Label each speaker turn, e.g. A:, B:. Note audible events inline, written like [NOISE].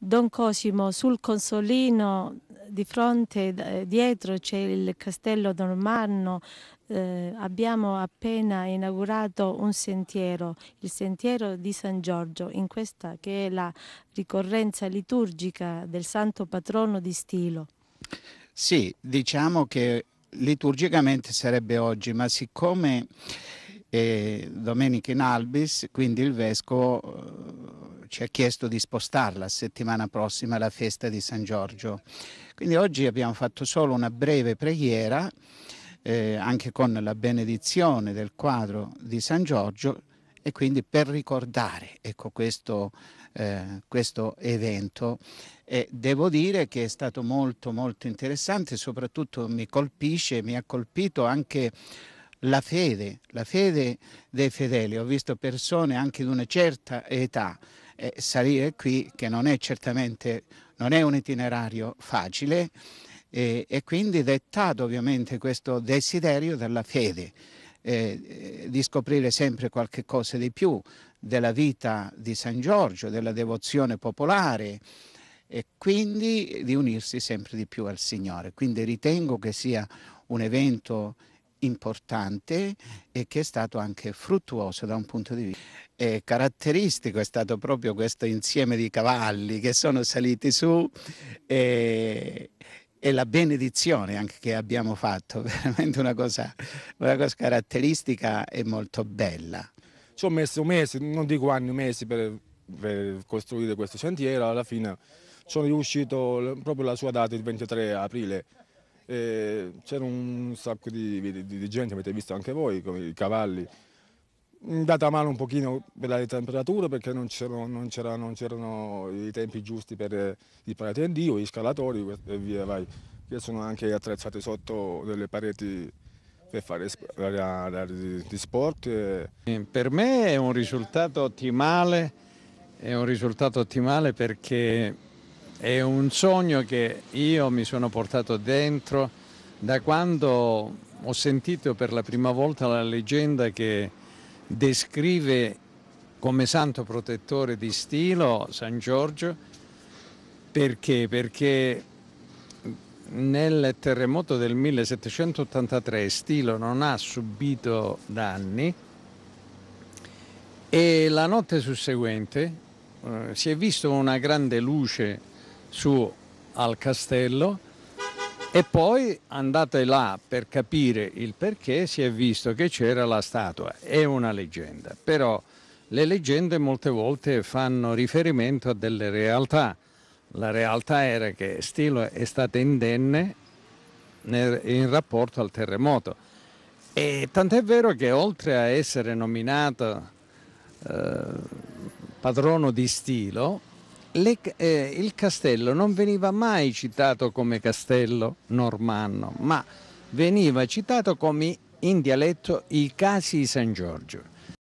A: Don Cosimo sul consolino eh, di fronte, eh, dietro c'è il castello Normanno, eh, abbiamo appena inaugurato un sentiero, il sentiero di San Giorgio, in questa che è la ricorrenza liturgica del santo patrono di Stilo.
B: Sì, diciamo che liturgicamente sarebbe oggi, ma siccome eh, Domenica in Albis, quindi il vescovo eh, ci ha chiesto di spostarla settimana prossima alla festa di San Giorgio. Quindi oggi abbiamo fatto solo una breve preghiera, eh, anche con la benedizione del quadro di San Giorgio, e quindi per ricordare ecco, questo, eh, questo, evento. E devo dire che è stato molto molto interessante, soprattutto mi colpisce, mi ha colpito anche la fede, la fede dei fedeli. Ho visto persone anche di una certa età eh, salire qui che non è certamente non è un itinerario facile eh, e quindi dettato ovviamente questo desiderio della fede eh, eh, di scoprire sempre qualche cosa di più della vita di San Giorgio, della devozione popolare e quindi di unirsi sempre di più al Signore. Quindi ritengo che sia un evento importante e che è stato anche fruttuoso da un punto di vista. E caratteristico è stato proprio questo insieme di cavalli che sono saliti su e, e la benedizione anche che abbiamo fatto, [LAUGHS] veramente una cosa, una cosa caratteristica e molto bella.
C: Ci ho messo mesi, non dico anni, mesi per, per costruire questo sentiero, alla fine sono riuscito proprio la sua data il 23 aprile c'era un sacco di, di, di, gente, avete visto anche voi, come i cavalli, mm, data male un pochino per la temperatura perché non c'erano, i tempi giusti per i paratendio, gli scalatori e via vai, che sono anche attrezzati sotto delle pareti per fare di sport.
D: Per me è un risultato ottimale, è un risultato ottimale perché è un sogno che io mi sono portato dentro da quando ho sentito per la prima volta la leggenda che descrive come santo protettore di stilo San Giorgio. Perché? Perché nel terremoto del 1783 Stilo non ha subito danni e la notte susseguente eh, si è visto una grande luce su al castello e poi andate là per capire il perché si è visto che c'era la statua. È una leggenda, però le leggende molte volte fanno riferimento a delle realtà. La realtà era che Stilo è stata indenne in rapporto al terremoto. E tant'è vero che oltre a essere nominato eh, padrono di Stilo, le, eh, il castello non veniva mai citato come castello normanno, ma veniva citato come in dialetto i casi di San Giorgio.